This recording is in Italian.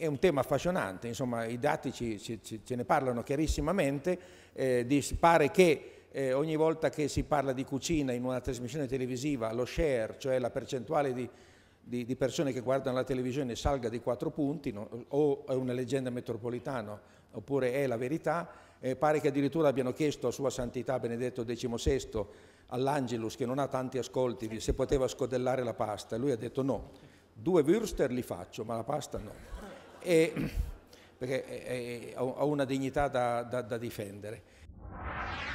è un tema affascinante, insomma i dati ci, ci, ce ne parlano chiarissimamente, eh, di, pare che eh, ogni volta che si parla di cucina in una trasmissione televisiva lo share, cioè la percentuale di, di, di persone che guardano la televisione salga di 4 punti, no? o è una leggenda metropolitana oppure è la verità, eh, pare che addirittura abbiano chiesto a Sua Santità Benedetto XVI all'Angelus, che non ha tanti ascolti, se poteva scodellare la pasta, lui ha detto no, due würster li faccio, ma la pasta no e, perché ho una dignità da, da, da difendere.